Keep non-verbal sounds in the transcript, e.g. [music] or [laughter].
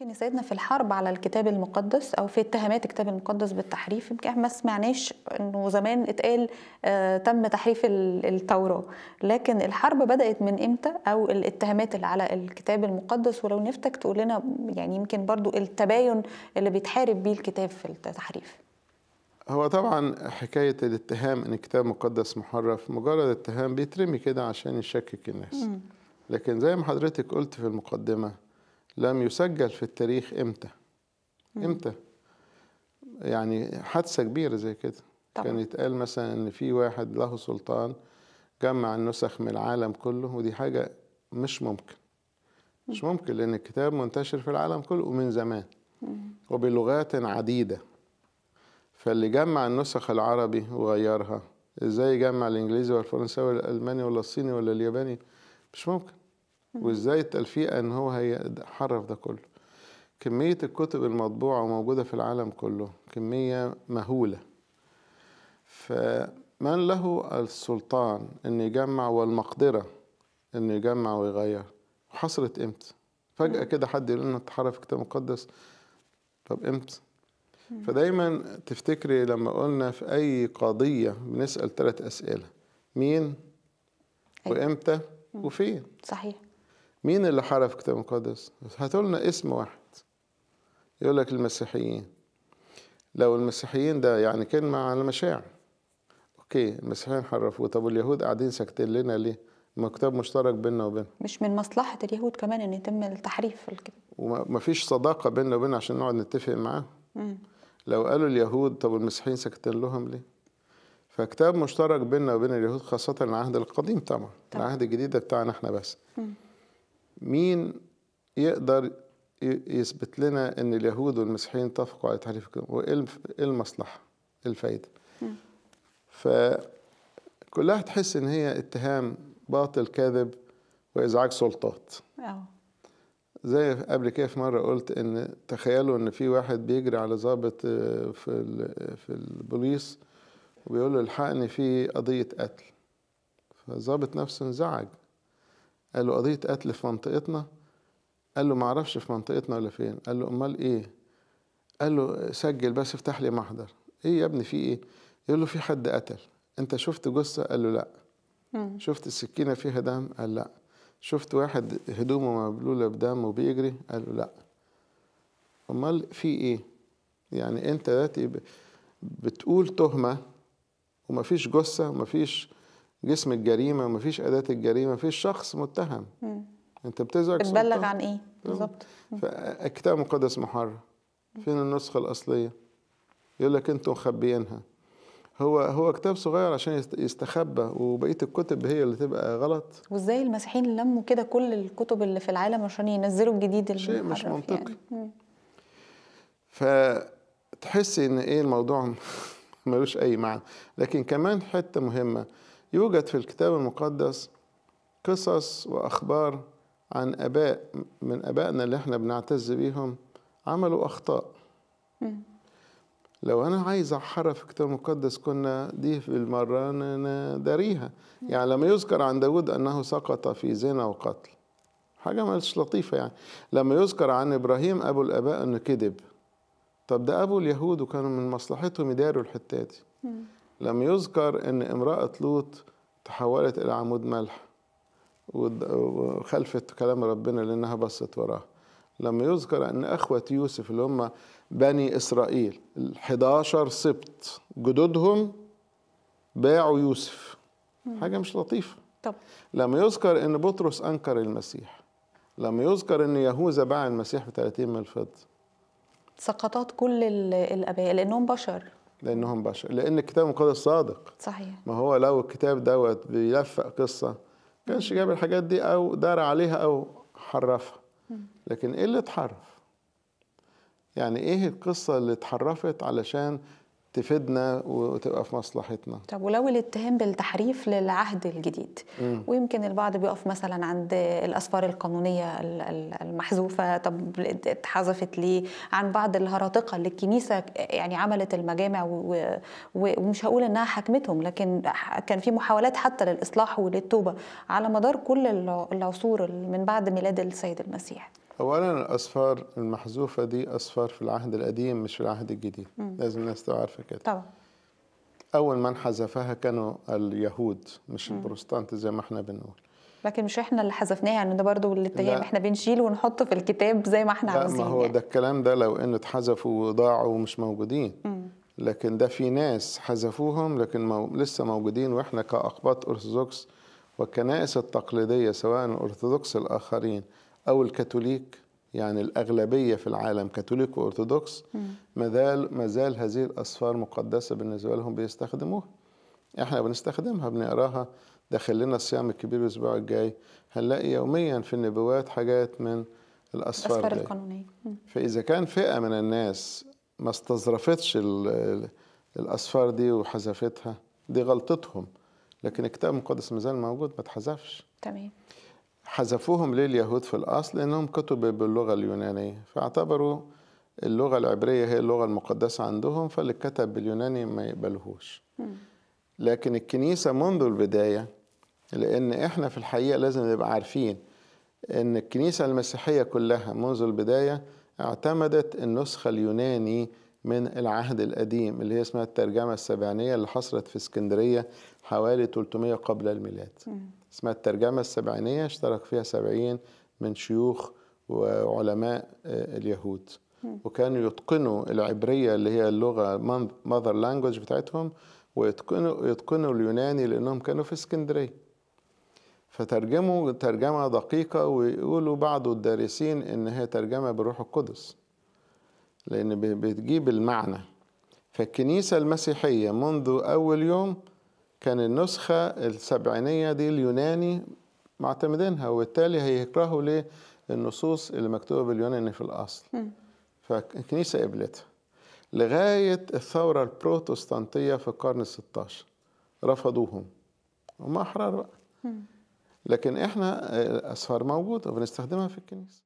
يمكن يساعدنا في الحرب على الكتاب المقدس او في اتهامات الكتاب المقدس بالتحريف يمكن احنا ما سمعناش انه زمان اتقال آه تم تحريف التوراه لكن الحرب بدات من امتى او الاتهامات اللي على الكتاب المقدس ولو نفتك تقول لنا يعني يمكن برضو التباين اللي بيتحارب بيه الكتاب في التحريف هو طبعا حكايه الاتهام ان الكتاب المقدس محرف مجرد اتهام بيترمي كده عشان يشكك الناس لكن زي ما حضرتك قلت في المقدمه لم يسجل في التاريخ امتى امتى يعني حادثه كبيره زي كده طبعا. كان يتقال مثلا ان في واحد له سلطان جمع النسخ من العالم كله ودي حاجه مش ممكن مش ممكن لان الكتاب منتشر في العالم كله ومن زمان وبلغات عديده فاللي جمع النسخ العربي وغيرها ازاي يجمع الانجليزي والفرنساوي والالماني ولا الصيني ولا الياباني مش ممكن وازاي التلفيقه ان هو هيحرف ده كله كميه الكتب المطبوعه وموجوده في العالم كله كميه مهوله فمن له السلطان ان يجمع والمقدره ان يجمع ويغير حصلت امتى فجاه كده حد يقول لنا تحرف كتاب مقدس طب امتى فدايما تفتكري لما قلنا في اي قضيه بنسال ثلاث اسئله مين وامتى وفين صحيح مين اللي حرف الكتاب المقدس هاتوا لنا اسم واحد يقول لك المسيحيين لو المسيحيين ده يعني كلمة على المشاعر اوكي المسيحيين حرفوه طب واليهود قاعدين ساكتين لنا ليه ما كتاب مشترك بيننا وبينهم مش من مصلحة اليهود كمان ان يتم التحريف الكتاب وما فيش صداقة بيننا وبين عشان نقعد نتفق معاهم لو قالوا اليهود طب المسيحيين ساكتين لهم ليه فكتاب مشترك بيننا وبين اليهود خاصة العهد القديم طبعا طبعا. العهد الجديد بتاعنا احنا بس مم. مين يقدر يثبت لنا ان اليهود والمسيحيين اتفقوا على تحريف وايه إيه المصلحه إيه الفايده فكلها تحس ان هي اتهام باطل كاذب وازعاج سلطات زي قبل كده في مره قلت ان تخيلوا ان في واحد بيجري على ضابط آه، في في البوليس وبيقول له الحقني في قضيه قتل فالظابط نفسه انزعج قال له قضية قتل في منطقتنا قال له معرفش في منطقتنا ولا فين قال له امال ايه قال له سجل بس افتح لي محضر ايه يا ابني في ايه يقول له في حد قتل انت شفت جثه قال له لا مم. شفت السكينه فيها دم قال لا شفت واحد هدومه مبلوله بدم وبيجري قال له لا امال في ايه يعني انت دلوقتي بتقول تهمه ومفيش جثه ومفيش جسم الجريمه مفيش اداه الجريمه مفيش شخص متهم م. انت بتزعج بتبلغ عن ايه بالظبط فكتاب مقدس محرر فين النسخه الاصليه يقول لك انتم مخبيينها هو هو كتاب صغير عشان يستخبى وبقيه الكتب هي اللي تبقى غلط وازاي المسيحيين لموا كده كل الكتب اللي في العالم عشان ينزلوا الجديد شيء مش يعني. منطقي يعني. فتحسي ان ايه الموضوع [laughs] ملوش اي معنى لكن كمان حته مهمه يوجد في الكتاب المقدس قصص وأخبار عن أباء من أبائنا اللي احنا بنعتز بيهم عملوا أخطاء لو أنا عايز أحرف في الكتاب المقدس كنا دي بالمرة نداريها يعني لما يذكر عن داود أنه سقط في زنا وقتل حاجة مش لطيفة يعني لما يذكر عن إبراهيم أبو الآباء أنه كذب طب ده أبو اليهود وكانوا من مصلحتهم يداروا الحتة دي لم يذكر أن امرأة لوط تحولت إلى عمود ملح وخلفت كلام ربنا لأنها بصت وراه لم يذكر أن أخوة يوسف اللي هم بني إسرائيل ال 11 سبط جدودهم باعوا يوسف حاجة مش لطيفة طب. لم يذكر أن بطرس أنكر المسيح لم يذكر أن يهوذا باع المسيح ب 30 من الفضة سقطات كل الآباء لأنهم بشر لانهم بشر لان الكتاب المقدس صادق صحيح ما هو لو الكتاب دوت بيلفق قصه كانش جاب الحاجات دي او دار عليها او حرفها لكن ايه اللي اتحرف يعني ايه القصه اللي اتحرفت علشان تفيدنا وتبقى في مصلحتنا طب ولو الاتهام بالتحريف للعهد الجديد مم. ويمكن البعض بيقف مثلا عند الاسفار القانونيه المحذوفه طب اتحذفت ليه عن بعض الهراطقه اللي الكنيسه يعني عملت المجامع و... ومش هقول انها حكمتهم لكن كان في محاولات حتى للاصلاح وللتوبه على مدار كل العصور من بعد ميلاد السيد المسيح اولا الاصفار المحذوفه دي اصفار في العهد القديم مش في العهد الجديد مم. لازم الناس تبقى عارفه كده طبعا اول من حذفها كانوا اليهود مش مم. البروتستانت زي ما احنا بنقول لكن مش احنا اللي حذفناه يعني ده برضو الاتهام احنا بنشيل ونحط في الكتاب زي ما احنا لا عاوزين ما هو يعني. ده الكلام ده لو انه اتحذفوا وضاعوا ومش موجودين مم. لكن ده في ناس حذفوهم لكن مو لسه موجودين واحنا كاقباط ارثوذكس والكنائس التقليديه سواء الارثوذكس الاخرين أو الكاثوليك يعني الأغلبية في العالم كاثوليك وأرثوذكس ما زال ما زال هذه الأسفار مقدسة بالنسبة لهم بيستخدموها إحنا بنستخدمها بنقراها داخل لنا الصيام الكبير الأسبوع الجاي هنلاقي يوميا في النبوات حاجات من الأسفار الأسفار القانونية فإذا كان فئة من الناس ما استظرفتش الأسفار دي وحذفتها دي غلطتهم لكن الكتاب المقدس ما زال موجود ما اتحذفش تمام حذفوهم ليه اليهود في الأصل لأنهم كتب باللغة اليونانية فاعتبروا اللغة العبرية هي اللغة المقدسة عندهم فاللي كتب باليوناني ما يقبلهوش لكن الكنيسة منذ البداية لأن إحنا في الحقيقة لازم نبقى عارفين أن الكنيسة المسيحية كلها منذ البداية اعتمدت النسخة اليوناني من العهد القديم اللي هي اسمها الترجمة السبعينية اللي حصلت في اسكندرية حوالي 300 قبل الميلاد اسمها الترجمة السبعينية اشترك فيها سبعين من شيوخ وعلماء آه، اليهود وكانوا يتقنوا العبرية اللي هي اللغة ماذر لانجوج بتاعتهم ويتقنوا يتقنوا اليوناني لأنهم كانوا في اسكندرية فترجموا ترجمة دقيقة ويقولوا بعض الدارسين إن هي ترجمة بالروح القدس لأن بتجيب المعنى فالكنيسة المسيحية منذ أول يوم كان النسخة السبعينية دي اليوناني معتمدينها وبالتالي هيكرهوا ليه النصوص اللي مكتوبة باليوناني في الأصل فالكنيسة قبلتها لغاية الثورة البروتستانتية في القرن 16 رفضوهم هم أحرار بقى لكن احنا آه، الأسفار موجودة وبنستخدمها في الكنيسة